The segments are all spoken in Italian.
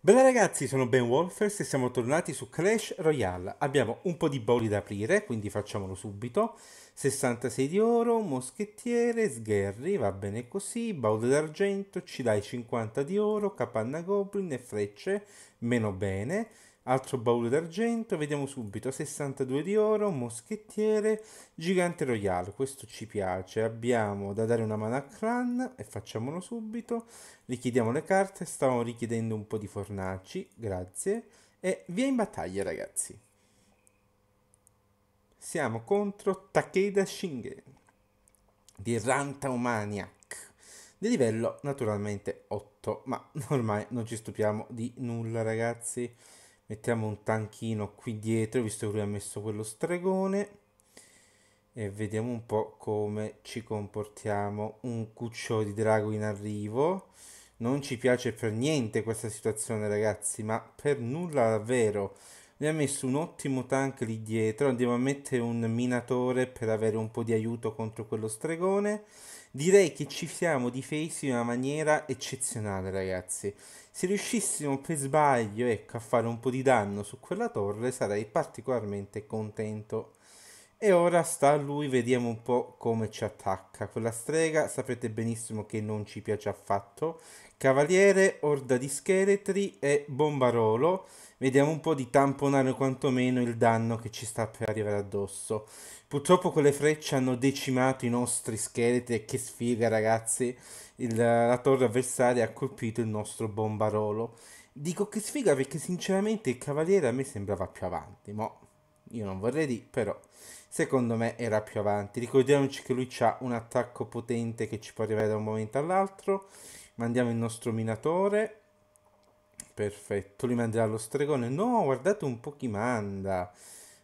Bella ragazzi, sono Ben Wolfers e siamo tornati su Clash Royale. Abbiamo un po' di bolli da aprire, quindi facciamolo subito. 66 di oro, moschettiere, sgherri, va bene così, baude d'argento, ci dai 50 di oro, capanna goblin e frecce, meno bene. Altro baule d'argento, vediamo subito, 62 di oro, moschettiere, gigante royale, questo ci piace. Abbiamo da dare una mano a Clan e facciamolo subito. Richiediamo le carte, stavo richiedendo un po' di fornaci, grazie. E via in battaglia ragazzi. Siamo contro Takeda Shingen di Ranta di livello naturalmente 8, ma ormai non ci stupiamo di nulla ragazzi mettiamo un tanchino qui dietro visto che lui ha messo quello stregone e vediamo un po' come ci comportiamo un cuccio di drago in arrivo non ci piace per niente questa situazione ragazzi ma per nulla davvero ne ha messo un ottimo tank lì dietro andiamo a mettere un minatore per avere un po' di aiuto contro quello stregone direi che ci siamo difesi in una maniera eccezionale ragazzi se riuscissimo per sbaglio ecco, a fare un po' di danno su quella torre sarei particolarmente contento e ora sta a lui, vediamo un po' come ci attacca. Quella strega sapete benissimo che non ci piace affatto. Cavaliere, orda di scheletri e bombarolo. Vediamo un po' di tamponare quantomeno il danno che ci sta per arrivare addosso. Purtroppo quelle frecce hanno decimato i nostri scheletri e che sfiga ragazzi. Il, la torre avversaria ha colpito il nostro bombarolo. Dico che sfiga perché sinceramente il cavaliere a me sembrava più avanti, ma io non vorrei di, però secondo me era più avanti. Ricordiamoci che lui ha un attacco potente che ci può arrivare da un momento all'altro. Mandiamo il nostro minatore. Perfetto, li manderà lo stregone. No, guardate un po' chi manda.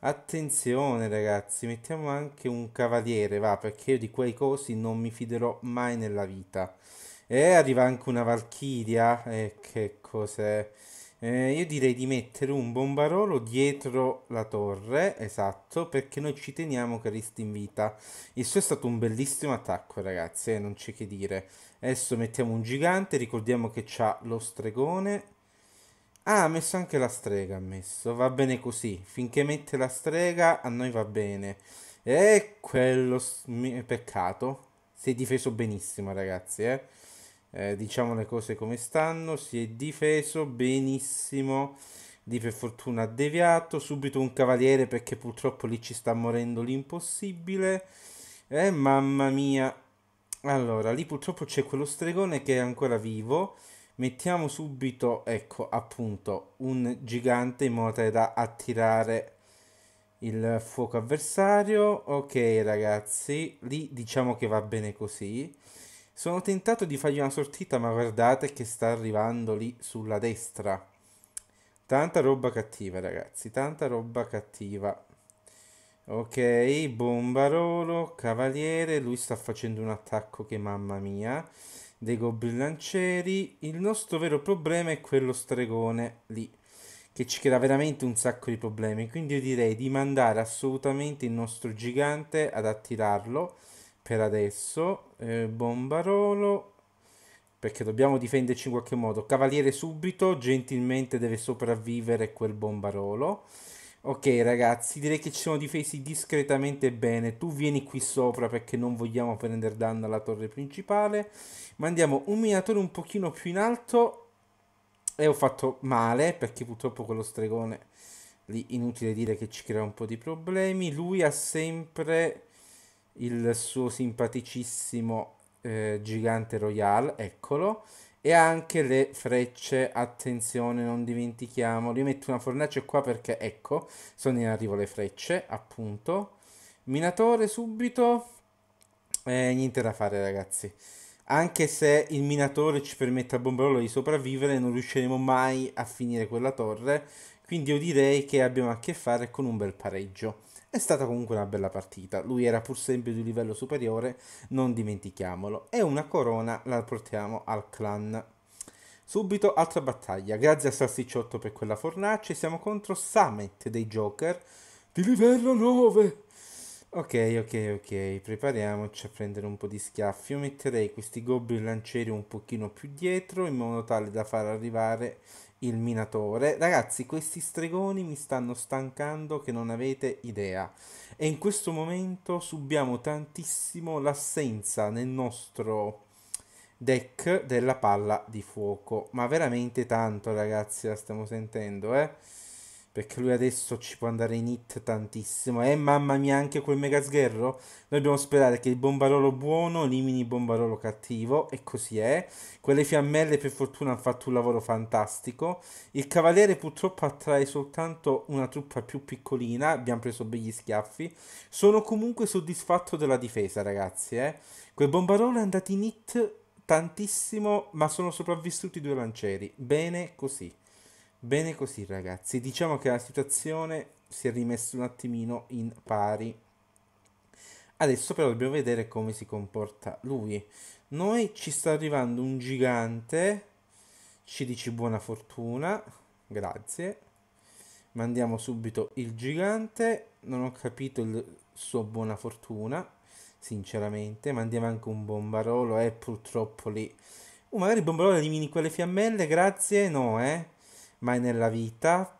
Attenzione ragazzi, mettiamo anche un cavaliere, va, perché io di quei cosi non mi fiderò mai nella vita. E eh, arriva anche una valchiria. E eh, che cos'è? Eh, io direi di mettere un bombarolo dietro la torre, esatto, perché noi ci teniamo che resti in vita. Il suo è stato un bellissimo attacco, ragazzi, eh, non c'è che dire. Adesso mettiamo un gigante, ricordiamo che c'ha lo stregone. Ah, ha messo anche la strega, ha messo. Va bene così, finché mette la strega a noi va bene. E quello peccato. Si è difeso benissimo, ragazzi, eh eh, diciamo le cose come stanno, si è difeso benissimo, di per fortuna ha deviato, subito un cavaliere perché purtroppo lì ci sta morendo l'impossibile, eh mamma mia, allora lì purtroppo c'è quello stregone che è ancora vivo, mettiamo subito, ecco appunto, un gigante in modo tale da attirare il fuoco avversario, ok ragazzi, lì diciamo che va bene così, sono tentato di fargli una sortita, ma guardate che sta arrivando lì sulla destra. Tanta roba cattiva, ragazzi, tanta roba cattiva. Ok, bombarolo, cavaliere, lui sta facendo un attacco che mamma mia. Dei goblin lancieri. Il nostro vero problema è quello stregone lì, che ci crea veramente un sacco di problemi. Quindi io direi di mandare assolutamente il nostro gigante ad attirarlo per adesso. Eh, Bombarolo, perché dobbiamo difenderci in qualche modo. Cavaliere subito, gentilmente deve sopravvivere quel Bombarolo. Ok ragazzi, direi che ci siamo difesi discretamente bene. Tu vieni qui sopra perché non vogliamo prendere danno alla torre principale. Mandiamo un minatore un pochino più in alto. E ho fatto male perché purtroppo quello stregone lì inutile dire che ci crea un po' di problemi. Lui ha sempre il suo simpaticissimo eh, gigante royal, eccolo, e anche le frecce, attenzione, non dimentichiamo, io metto una fornace qua perché, ecco, sono in arrivo le frecce, appunto. Minatore subito, eh, niente da fare ragazzi. Anche se il minatore ci permette a Bombarolo di sopravvivere, non riusciremo mai a finire quella torre. Quindi io direi che abbiamo a che fare con un bel pareggio. È stata comunque una bella partita, lui era pur sempre di un livello superiore, non dimentichiamolo, e una corona la portiamo al clan. Subito altra battaglia, grazie a Salsicciotto per quella fornace, siamo contro Samet dei Joker di livello 9. Ok, ok, ok, prepariamoci a prendere un po' di schiaffi. Io metterei questi goblin lancieri un pochino più dietro in modo tale da far arrivare il minatore. Ragazzi, questi stregoni mi stanno stancando che non avete idea. E in questo momento subiamo tantissimo l'assenza nel nostro deck della palla di fuoco. Ma veramente tanto, ragazzi, la stiamo sentendo, eh. Perché lui adesso ci può andare in hit tantissimo. eh, mamma mia, anche quel mega sgherro. Noi dobbiamo sperare che il bombarolo buono elimini il bombarolo cattivo. E così è. Quelle fiammelle, per fortuna, hanno fatto un lavoro fantastico. Il cavaliere, purtroppo, attrae soltanto una truppa più piccolina. Abbiamo preso begli schiaffi. Sono comunque soddisfatto della difesa, ragazzi. Eh. Quel bombarolo è andato in hit tantissimo, ma sono sopravvissuti due lancieri. Bene così. Bene così ragazzi, diciamo che la situazione si è rimessa un attimino in pari. Adesso però dobbiamo vedere come si comporta lui. Noi ci sta arrivando un gigante, ci dici buona fortuna, grazie. Mandiamo subito il gigante, non ho capito il suo buona fortuna, sinceramente. Mandiamo anche un bombarolo, è eh, purtroppo lì. Oh, magari il bombarolo elimini quelle fiammelle, grazie, no eh mai nella vita.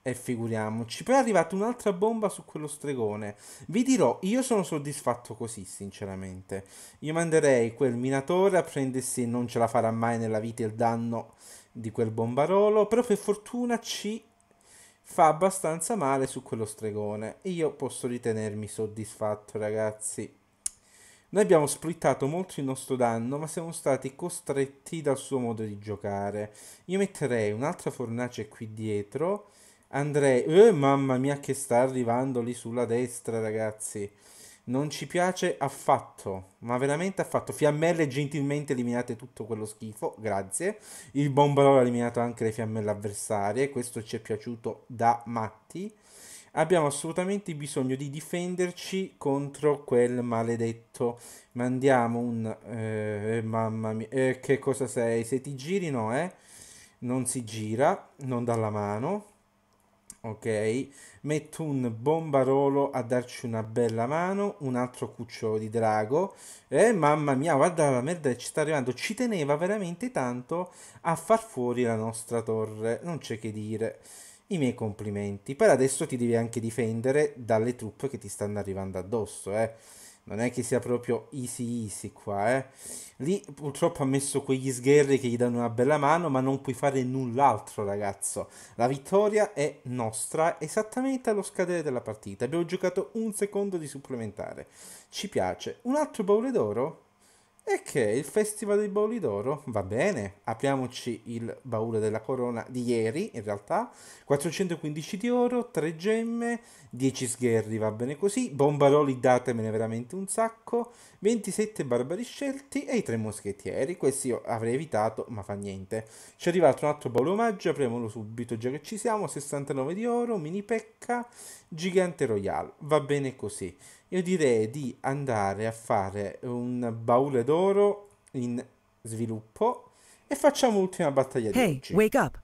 E figuriamoci. Poi è arrivata un'altra bomba su quello stregone. Vi dirò, io sono soddisfatto così, sinceramente. Io manderei quel minatore a prendersi, non ce la farà mai nella vita il danno di quel bombarolo. Però per fortuna ci fa abbastanza male su quello stregone. Io posso ritenermi soddisfatto, ragazzi. Noi abbiamo splittato molto il nostro danno, ma siamo stati costretti dal suo modo di giocare. Io metterei un'altra fornace qui dietro. Andrei... Eh, mamma mia che sta arrivando lì sulla destra, ragazzi. Non ci piace affatto, ma veramente affatto. Fiammelle gentilmente eliminate tutto quello schifo, grazie. Il bombarolo ha eliminato anche le fiammelle avversarie, questo ci è piaciuto da matti abbiamo assolutamente bisogno di difenderci contro quel maledetto. Mandiamo un... Eh, eh, mamma mia, eh, che cosa sei? Se ti giri no, eh? Non si gira, non dalla mano. Ok, metto un bombarolo a darci una bella mano, un altro cucciolo di drago. Eh, mamma mia, guarda la merda ci sta arrivando. Ci teneva veramente tanto a far fuori la nostra torre, non c'è che dire i miei complimenti. Per adesso ti devi anche difendere dalle truppe che ti stanno arrivando addosso, eh. Non è che sia proprio easy easy qua, eh. Lì purtroppo ha messo quegli sgherri che gli danno una bella mano, ma non puoi fare null'altro, ragazzo. La vittoria è nostra esattamente allo scadere della partita. Abbiamo giocato un secondo di supplementare. Ci piace. Un altro baule d'oro? E che il Festival dei Bauli d'Oro va bene, apriamoci il baule della corona di ieri in realtà, 415 di oro, 3 gemme, 10 sgherri va bene così, bombaroli datemene veramente un sacco, 27 barbari scelti e i 3 moschettieri, questi io avrei evitato ma fa niente. Ci è arrivato un altro baule omaggio, apriamolo subito già che ci siamo, 69 di oro, mini pecca, gigante royale, va bene così io direi di andare a fare un baule d'oro in sviluppo e facciamo l'ultima battaglia di oggi. Wake up.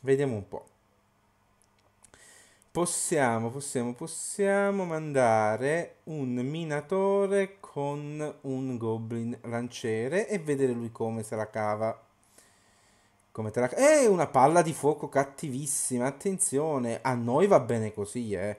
Vediamo un po'. Possiamo, possiamo, possiamo mandare un minatore con un goblin lanciere e vedere lui come se la cava. Come te la cava. Eh, una palla di fuoco cattivissima, attenzione, a noi va bene così, eh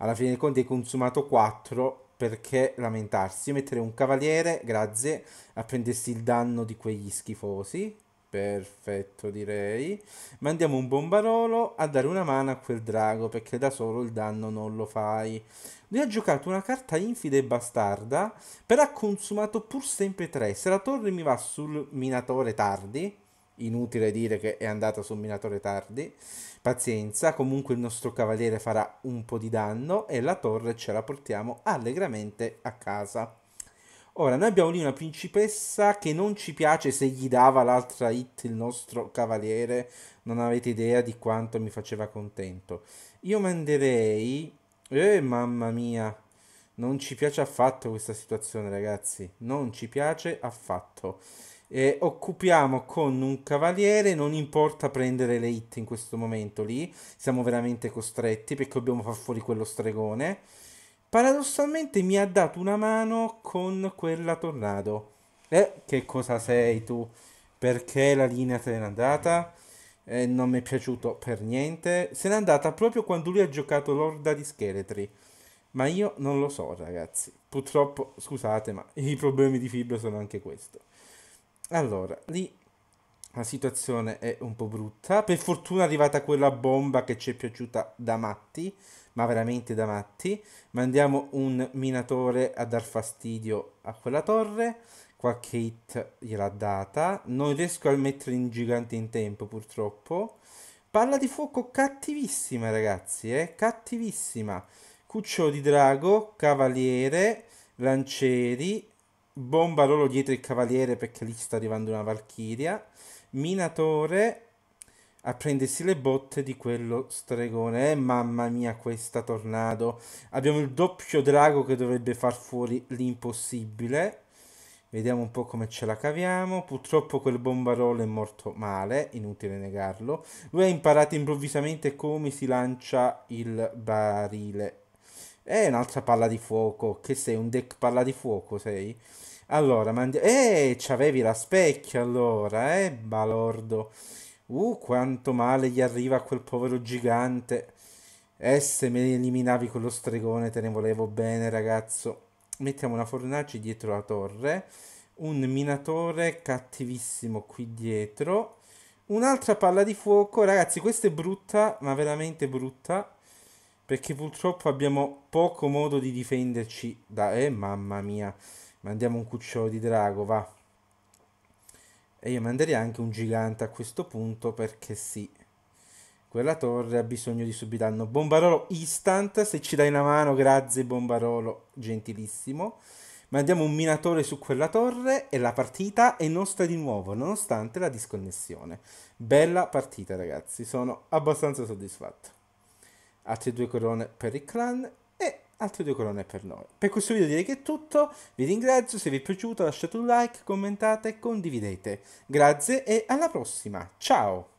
alla fine dei conti hai consumato 4 perché lamentarsi? Io metterei un cavaliere, grazie, a prendersi il danno di quegli schifosi. Perfetto, direi. Mandiamo un bombarolo a dare una mano a quel drago perché da solo il danno non lo fai. Lui ha giocato una carta infida e bastarda, però ha consumato pur sempre 3. Se la torre mi va sul minatore tardi, inutile dire che è andata sul minatore tardi, pazienza, comunque il nostro cavaliere farà un po' di danno e la torre ce la portiamo allegramente a casa. Ora, noi abbiamo lì una principessa che non ci piace se gli dava l'altra hit il nostro cavaliere, non avete idea di quanto mi faceva contento. Io manderei... Eh, mamma mia, non ci piace affatto questa situazione, ragazzi. Non ci piace affatto eh, occupiamo con un cavaliere, non importa prendere le hit in questo momento lì, siamo veramente costretti perché dobbiamo far fuori quello stregone. Paradossalmente mi ha dato una mano con quella tornado. Eh, che cosa sei tu? Perché la linea se n'è andata? Eh, non mi è piaciuto per niente. Se n'è andata proprio quando lui ha giocato l'orda di scheletri. Ma io non lo so, ragazzi. Purtroppo, scusate, ma i problemi di fibra sono anche questo. Allora, lì la situazione è un po' brutta. Per fortuna è arrivata quella bomba che ci è piaciuta da matti, ma veramente da matti. Mandiamo un minatore a dar fastidio a quella torre. Qualche hit gliel'ha data. Non riesco a mettere in gigante in tempo, purtroppo. Palla di fuoco cattivissima, ragazzi, eh? cattivissima. Cucciolo di drago, cavaliere, lancieri, bomba loro dietro il cavaliere perché lì sta arrivando una valchiria. Minatore a prendersi le botte di quello stregone. Eh, mamma mia, questa tornado. Abbiamo il doppio drago che dovrebbe far fuori l'impossibile. Vediamo un po' come ce la caviamo. Purtroppo quel bombarolo è morto male, inutile negarlo. Lui ha imparato improvvisamente come si lancia il barile. È eh, un'altra palla di fuoco. Che sei? Un deck palla di fuoco sei? Allora, mandiamo... Eh, ci avevi la specchia allora, eh, balordo. Uh, quanto male gli arriva a quel povero gigante. Eh, se me eliminavi quello stregone te ne volevo bene, ragazzo. Mettiamo una fornace dietro la torre. Un minatore cattivissimo qui dietro. Un'altra palla di fuoco. Ragazzi, questa è brutta, ma veramente brutta perché purtroppo abbiamo poco modo di difenderci da... Eh, mamma mia mandiamo un cucciolo di drago, va. E io manderei anche un gigante a questo punto perché sì. Quella torre ha bisogno di subito danno. Bombarolo instant, se ci dai una mano, grazie Bombarolo, gentilissimo. Mandiamo un minatore su quella torre e la partita è nostra di nuovo, nonostante la disconnessione. Bella partita ragazzi, sono abbastanza soddisfatto. Altre due corone per il clan altre due colonne per noi. Per questo video direi che è tutto, vi ringrazio, se vi è piaciuto lasciate un like, commentate, e condividete. Grazie e alla prossima, ciao!